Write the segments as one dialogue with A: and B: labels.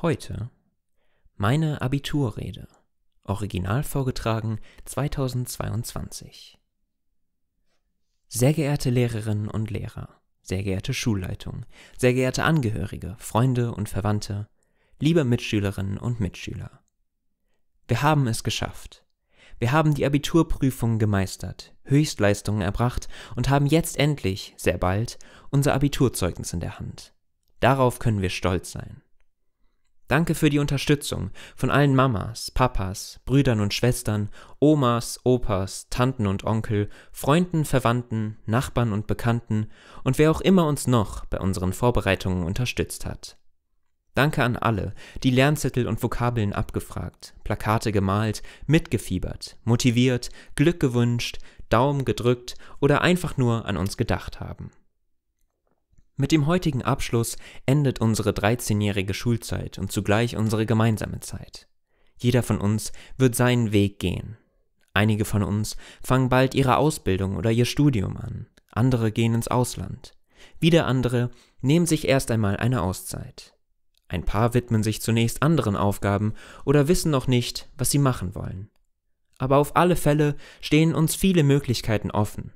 A: Heute meine Abiturrede, original vorgetragen 2022. Sehr geehrte Lehrerinnen und Lehrer, sehr geehrte Schulleitung, sehr geehrte Angehörige, Freunde und Verwandte, liebe Mitschülerinnen und Mitschüler. Wir haben es geschafft. Wir haben die Abiturprüfung gemeistert, Höchstleistungen erbracht und haben jetzt endlich, sehr bald, unser Abiturzeugnis in der Hand. Darauf können wir stolz sein. Danke für die Unterstützung von allen Mamas, Papas, Brüdern und Schwestern, Omas, Opas, Tanten und Onkel, Freunden, Verwandten, Nachbarn und Bekannten und wer auch immer uns noch bei unseren Vorbereitungen unterstützt hat. Danke an alle, die Lernzettel und Vokabeln abgefragt, Plakate gemalt, mitgefiebert, motiviert, Glück gewünscht, Daumen gedrückt oder einfach nur an uns gedacht haben. Mit dem heutigen Abschluss endet unsere 13-jährige Schulzeit und zugleich unsere gemeinsame Zeit. Jeder von uns wird seinen Weg gehen. Einige von uns fangen bald ihre Ausbildung oder ihr Studium an, andere gehen ins Ausland, wieder andere nehmen sich erst einmal eine Auszeit. Ein paar widmen sich zunächst anderen Aufgaben oder wissen noch nicht, was sie machen wollen. Aber auf alle Fälle stehen uns viele Möglichkeiten offen.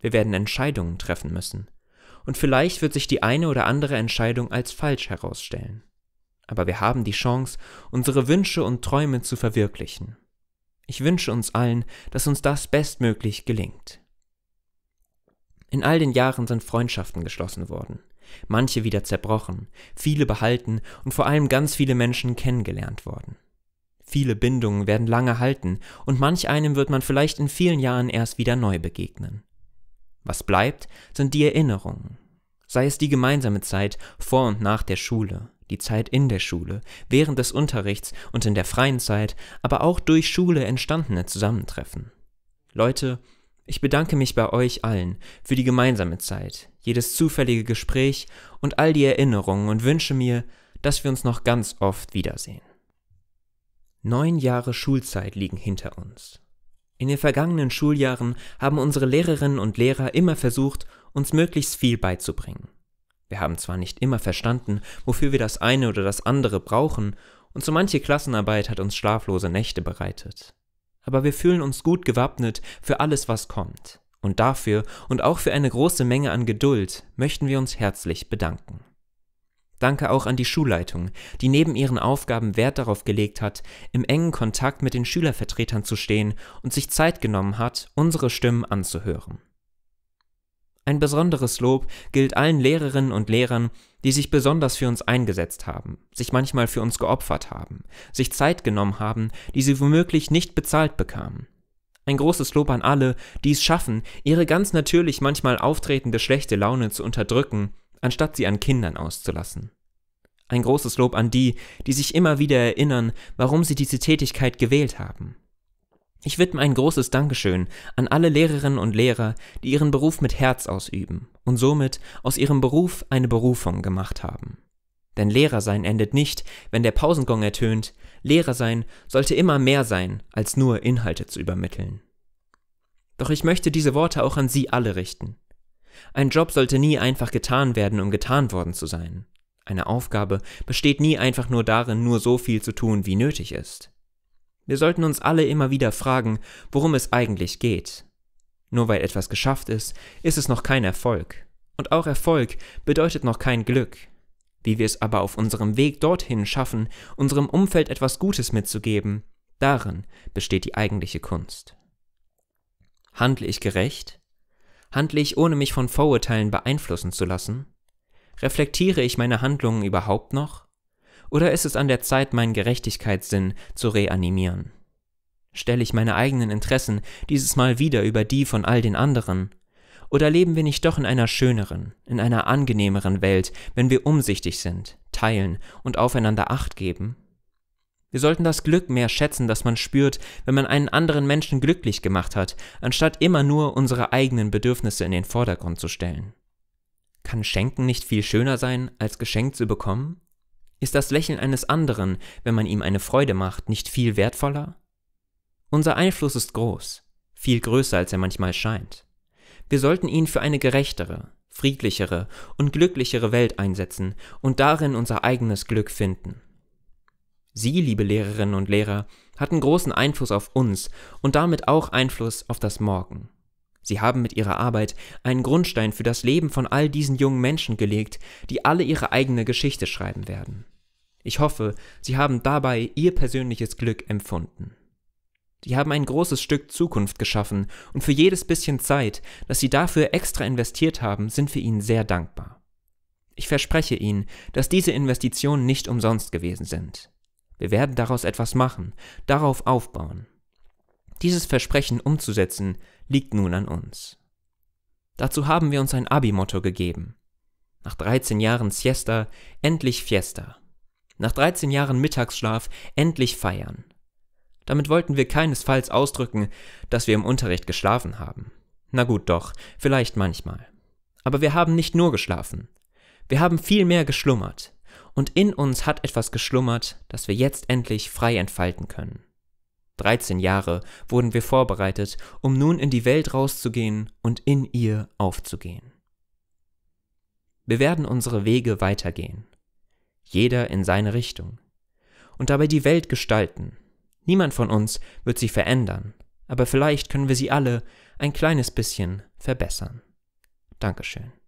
A: Wir werden Entscheidungen treffen müssen und vielleicht wird sich die eine oder andere Entscheidung als falsch herausstellen. Aber wir haben die Chance, unsere Wünsche und Träume zu verwirklichen. Ich wünsche uns allen, dass uns das bestmöglich gelingt. In all den Jahren sind Freundschaften geschlossen worden, manche wieder zerbrochen, viele behalten und vor allem ganz viele Menschen kennengelernt worden. Viele Bindungen werden lange halten und manch einem wird man vielleicht in vielen Jahren erst wieder neu begegnen. Was bleibt, sind die Erinnerungen. Sei es die gemeinsame Zeit vor und nach der Schule, die Zeit in der Schule, während des Unterrichts und in der freien Zeit, aber auch durch Schule entstandene Zusammentreffen. Leute, ich bedanke mich bei euch allen für die gemeinsame Zeit, jedes zufällige Gespräch und all die Erinnerungen und wünsche mir, dass wir uns noch ganz oft wiedersehen. Neun Jahre Schulzeit liegen hinter uns. In den vergangenen Schuljahren haben unsere Lehrerinnen und Lehrer immer versucht, uns möglichst viel beizubringen. Wir haben zwar nicht immer verstanden, wofür wir das eine oder das andere brauchen, und so manche Klassenarbeit hat uns schlaflose Nächte bereitet. Aber wir fühlen uns gut gewappnet für alles, was kommt. Und dafür und auch für eine große Menge an Geduld möchten wir uns herzlich bedanken. Danke auch an die Schulleitung, die neben ihren Aufgaben Wert darauf gelegt hat, im engen Kontakt mit den Schülervertretern zu stehen und sich Zeit genommen hat, unsere Stimmen anzuhören. Ein besonderes Lob gilt allen Lehrerinnen und Lehrern, die sich besonders für uns eingesetzt haben, sich manchmal für uns geopfert haben, sich Zeit genommen haben, die sie womöglich nicht bezahlt bekamen. Ein großes Lob an alle, die es schaffen, ihre ganz natürlich manchmal auftretende schlechte Laune zu unterdrücken anstatt sie an Kindern auszulassen. Ein großes Lob an die, die sich immer wieder erinnern, warum sie diese Tätigkeit gewählt haben. Ich widme ein großes Dankeschön an alle Lehrerinnen und Lehrer, die ihren Beruf mit Herz ausüben und somit aus ihrem Beruf eine Berufung gemacht haben. Denn Lehrersein endet nicht, wenn der Pausengong ertönt, Lehrersein sollte immer mehr sein, als nur Inhalte zu übermitteln. Doch ich möchte diese Worte auch an Sie alle richten. Ein Job sollte nie einfach getan werden, um getan worden zu sein. Eine Aufgabe besteht nie einfach nur darin, nur so viel zu tun, wie nötig ist. Wir sollten uns alle immer wieder fragen, worum es eigentlich geht. Nur weil etwas geschafft ist, ist es noch kein Erfolg. Und auch Erfolg bedeutet noch kein Glück. Wie wir es aber auf unserem Weg dorthin schaffen, unserem Umfeld etwas Gutes mitzugeben, darin besteht die eigentliche Kunst. Handle ich gerecht? Handle ich ohne mich von Vorurteilen beeinflussen zu lassen? Reflektiere ich meine Handlungen überhaupt noch? Oder ist es an der Zeit, meinen Gerechtigkeitssinn zu reanimieren? Stelle ich meine eigenen Interessen dieses Mal wieder über die von all den anderen? Oder leben wir nicht doch in einer schöneren, in einer angenehmeren Welt, wenn wir umsichtig sind, teilen und aufeinander acht geben? Wir sollten das Glück mehr schätzen, das man spürt, wenn man einen anderen Menschen glücklich gemacht hat, anstatt immer nur unsere eigenen Bedürfnisse in den Vordergrund zu stellen. Kann Schenken nicht viel schöner sein, als Geschenk zu bekommen? Ist das Lächeln eines anderen, wenn man ihm eine Freude macht, nicht viel wertvoller? Unser Einfluss ist groß, viel größer, als er manchmal scheint. Wir sollten ihn für eine gerechtere, friedlichere und glücklichere Welt einsetzen und darin unser eigenes Glück finden. Sie, liebe Lehrerinnen und Lehrer, hatten großen Einfluss auf uns und damit auch Einfluss auf das Morgen. Sie haben mit ihrer Arbeit einen Grundstein für das Leben von all diesen jungen Menschen gelegt, die alle ihre eigene Geschichte schreiben werden. Ich hoffe, Sie haben dabei Ihr persönliches Glück empfunden. Sie haben ein großes Stück Zukunft geschaffen und für jedes bisschen Zeit, das Sie dafür extra investiert haben, sind wir Ihnen sehr dankbar. Ich verspreche Ihnen, dass diese Investitionen nicht umsonst gewesen sind. Wir werden daraus etwas machen, darauf aufbauen. Dieses Versprechen umzusetzen liegt nun an uns. Dazu haben wir uns ein Abi-Motto gegeben. Nach 13 Jahren Siesta, endlich Fiesta. Nach 13 Jahren Mittagsschlaf, endlich feiern. Damit wollten wir keinesfalls ausdrücken, dass wir im Unterricht geschlafen haben. Na gut doch, vielleicht manchmal. Aber wir haben nicht nur geschlafen. Wir haben viel mehr geschlummert und in uns hat etwas geschlummert, das wir jetzt endlich frei entfalten können. 13 Jahre wurden wir vorbereitet, um nun in die Welt rauszugehen und in ihr aufzugehen. Wir werden unsere Wege weitergehen, jeder in seine Richtung, und dabei die Welt gestalten. Niemand von uns wird sie verändern, aber vielleicht können wir sie alle ein kleines bisschen verbessern. Dankeschön.